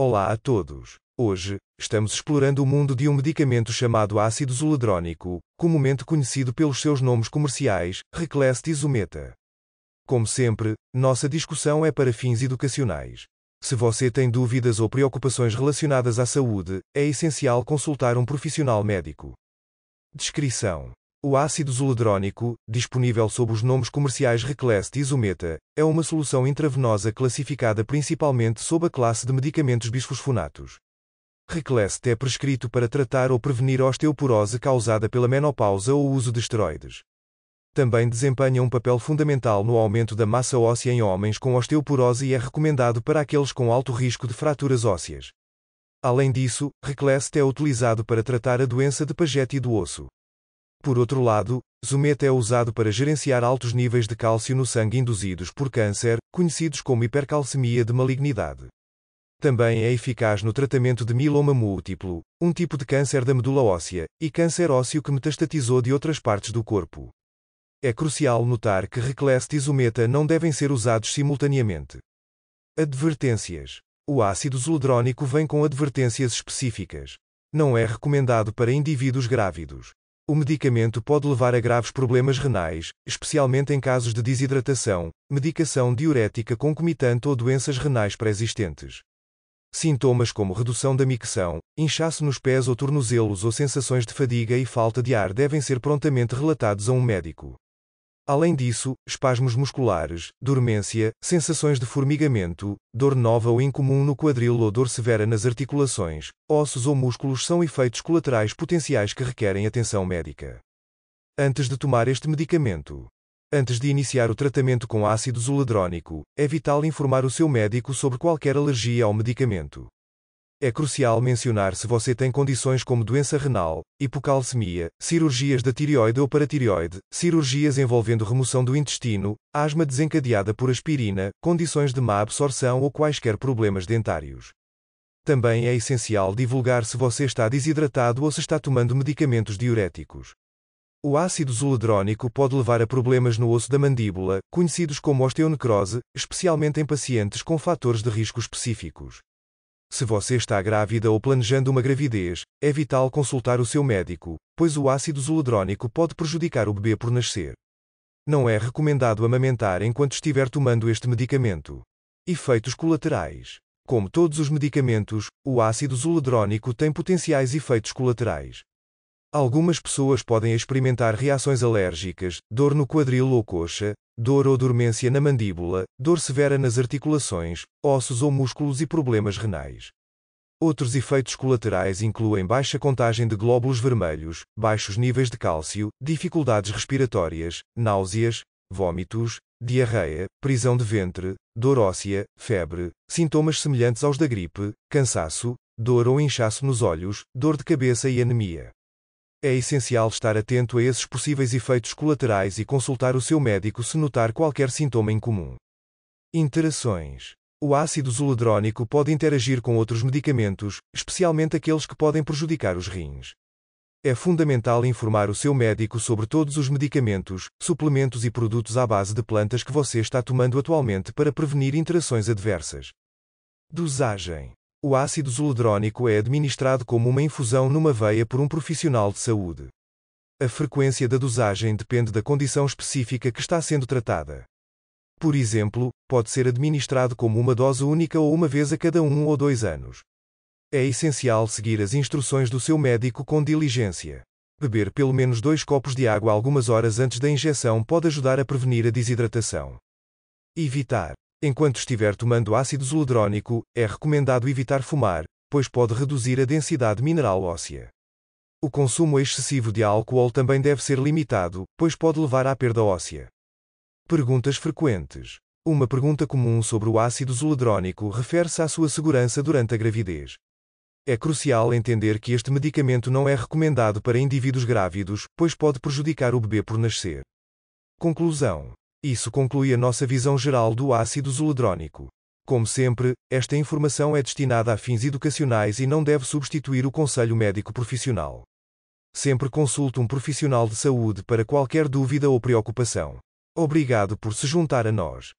Olá a todos. Hoje, estamos explorando o mundo de um medicamento chamado ácido zoledrónico, comumente conhecido pelos seus nomes comerciais, Reclast e Zometa. Como sempre, nossa discussão é para fins educacionais. Se você tem dúvidas ou preocupações relacionadas à saúde, é essencial consultar um profissional médico. Descrição: o ácido zoledrónico, disponível sob os nomes comerciais Reclest e Zometa, é uma solução intravenosa classificada principalmente sob a classe de medicamentos bisfosfonatos. Reclest é prescrito para tratar ou prevenir osteoporose causada pela menopausa ou uso de esteroides. Também desempenha um papel fundamental no aumento da massa óssea em homens com osteoporose e é recomendado para aqueles com alto risco de fraturas ósseas. Além disso, Reclest é utilizado para tratar a doença de Paget e do osso. Por outro lado, Zumeta é usado para gerenciar altos níveis de cálcio no sangue induzidos por câncer, conhecidos como hipercalcemia de malignidade. Também é eficaz no tratamento de miloma múltiplo, um tipo de câncer da medula óssea, e câncer ósseo que metastatizou de outras partes do corpo. É crucial notar que Reclest e Zumeta não devem ser usados simultaneamente. Advertências. O ácido zoledrónico vem com advertências específicas. Não é recomendado para indivíduos grávidos, o medicamento pode levar a graves problemas renais, especialmente em casos de desidratação, medicação diurética concomitante ou doenças renais pré-existentes. Sintomas como redução da micção, inchaço nos pés ou tornozelos ou sensações de fadiga e falta de ar devem ser prontamente relatados a um médico. Além disso, espasmos musculares, dormência, sensações de formigamento, dor nova ou incomum no quadril ou dor severa nas articulações, ossos ou músculos são efeitos colaterais potenciais que requerem atenção médica. Antes de tomar este medicamento, antes de iniciar o tratamento com ácido zoledrónico, é vital informar o seu médico sobre qualquer alergia ao medicamento. É crucial mencionar se você tem condições como doença renal, hipocalcemia, cirurgias da tireoide ou paratireoide, cirurgias envolvendo remoção do intestino, asma desencadeada por aspirina, condições de má absorção ou quaisquer problemas dentários. Também é essencial divulgar se você está desidratado ou se está tomando medicamentos diuréticos. O ácido zoledrónico pode levar a problemas no osso da mandíbula, conhecidos como osteonecrose, especialmente em pacientes com fatores de risco específicos. Se você está grávida ou planejando uma gravidez, é vital consultar o seu médico, pois o ácido zoledrónico pode prejudicar o bebê por nascer. Não é recomendado amamentar enquanto estiver tomando este medicamento. Efeitos colaterais. Como todos os medicamentos, o ácido zoledrónico tem potenciais efeitos colaterais. Algumas pessoas podem experimentar reações alérgicas, dor no quadril ou coxa, dor ou dormência na mandíbula, dor severa nas articulações, ossos ou músculos e problemas renais. Outros efeitos colaterais incluem baixa contagem de glóbulos vermelhos, baixos níveis de cálcio, dificuldades respiratórias, náuseas, vômitos, diarreia, prisão de ventre, dor óssea, febre, sintomas semelhantes aos da gripe, cansaço, dor ou inchaço nos olhos, dor de cabeça e anemia. É essencial estar atento a esses possíveis efeitos colaterais e consultar o seu médico se notar qualquer sintoma incomum. Interações. O ácido zoledrónico pode interagir com outros medicamentos, especialmente aqueles que podem prejudicar os rins. É fundamental informar o seu médico sobre todos os medicamentos, suplementos e produtos à base de plantas que você está tomando atualmente para prevenir interações adversas. Dosagem. O ácido zoledrónico é administrado como uma infusão numa veia por um profissional de saúde. A frequência da dosagem depende da condição específica que está sendo tratada. Por exemplo, pode ser administrado como uma dose única ou uma vez a cada um ou dois anos. É essencial seguir as instruções do seu médico com diligência. Beber pelo menos dois copos de água algumas horas antes da injeção pode ajudar a prevenir a desidratação. Evitar Enquanto estiver tomando ácido zoledrónico, é recomendado evitar fumar, pois pode reduzir a densidade mineral óssea. O consumo excessivo de álcool também deve ser limitado, pois pode levar à perda óssea. Perguntas frequentes. Uma pergunta comum sobre o ácido zoledrónico refere-se à sua segurança durante a gravidez. É crucial entender que este medicamento não é recomendado para indivíduos grávidos, pois pode prejudicar o bebê por nascer. Conclusão: isso conclui a nossa visão geral do ácido zoledrónico. Como sempre, esta informação é destinada a fins educacionais e não deve substituir o conselho médico profissional. Sempre consulte um profissional de saúde para qualquer dúvida ou preocupação. Obrigado por se juntar a nós.